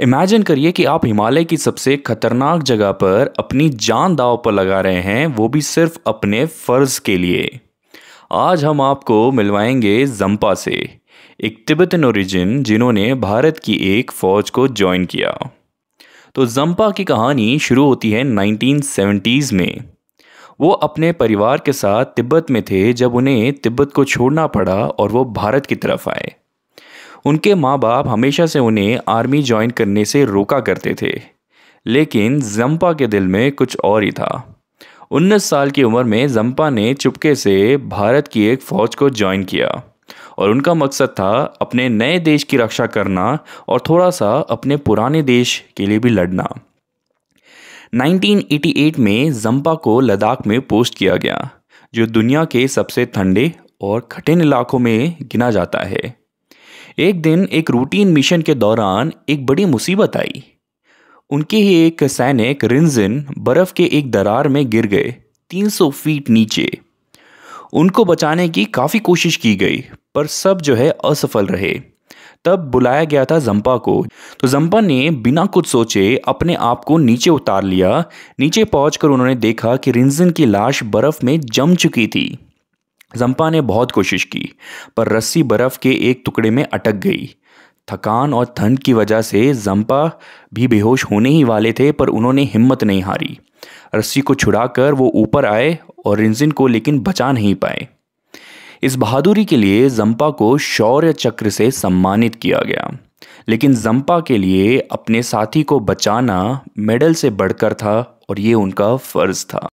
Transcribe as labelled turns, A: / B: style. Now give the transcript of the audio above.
A: imagine करिए कि आप हिमालय की सबसे खतरनाक जगह पर अपनी जान दाव पर लगा रहे हैं वो भी सिर्फ अपने फ़र्ज के लिए आज हम आपको मिलवाएंगे जम्पा से एक तिब्बतन ओरिजिन जिन्होंने भारत की एक फ़ौज को ज्वाइन किया तो जम्पा की कहानी शुरू होती है 1970s में वो अपने परिवार के साथ तिब्बत में थे जब उन्हें तिब्बत को छोड़ना पड़ा और वो भारत की तरफ आए उनके माँ बाप हमेशा से उन्हें आर्मी ज्वाइन करने से रोका करते थे लेकिन जम्पा के दिल में कुछ और ही था उन्नीस साल की उम्र में जम्पा ने चुपके से भारत की एक फ़ौज को ज्वाइन किया और उनका मकसद था अपने नए देश की रक्षा करना और थोड़ा सा अपने पुराने देश के लिए भी लड़ना 1988 में जम्पा को लद्दाख में पोस्ट किया गया जो दुनिया के सबसे ठंडे और कठिन इलाकों में गिना जाता है एक दिन एक रूटीन मिशन के दौरान एक बड़ी मुसीबत आई उनके ही एक सैनिक रिंजिन बर्फ के एक दरार में गिर गए 300 फीट नीचे उनको बचाने की काफ़ी कोशिश की गई पर सब जो है असफल रहे तब बुलाया गया था जंपा को तो जंपा ने बिना कुछ सोचे अपने आप को नीचे उतार लिया नीचे पहुंचकर उन्होंने देखा कि रिंजन की लाश बर्फ में जम चुकी थी जंपा ने बहुत कोशिश की पर रस्सी बर्फ के एक टुकड़े में अटक गई थकान और ठंड की वजह से जंपा भी बेहोश होने ही वाले थे पर उन्होंने हिम्मत नहीं हारी रस्सी को छुड़ाकर वो ऊपर आए और रिंजिन को लेकिन बचा नहीं पाए इस बहादुरी के लिए जंपा को शौर्य चक्र से सम्मानित किया गया लेकिन जंपा के लिए अपने साथी को बचाना मेडल से बढ़कर था और ये उनका फ़र्ज़ था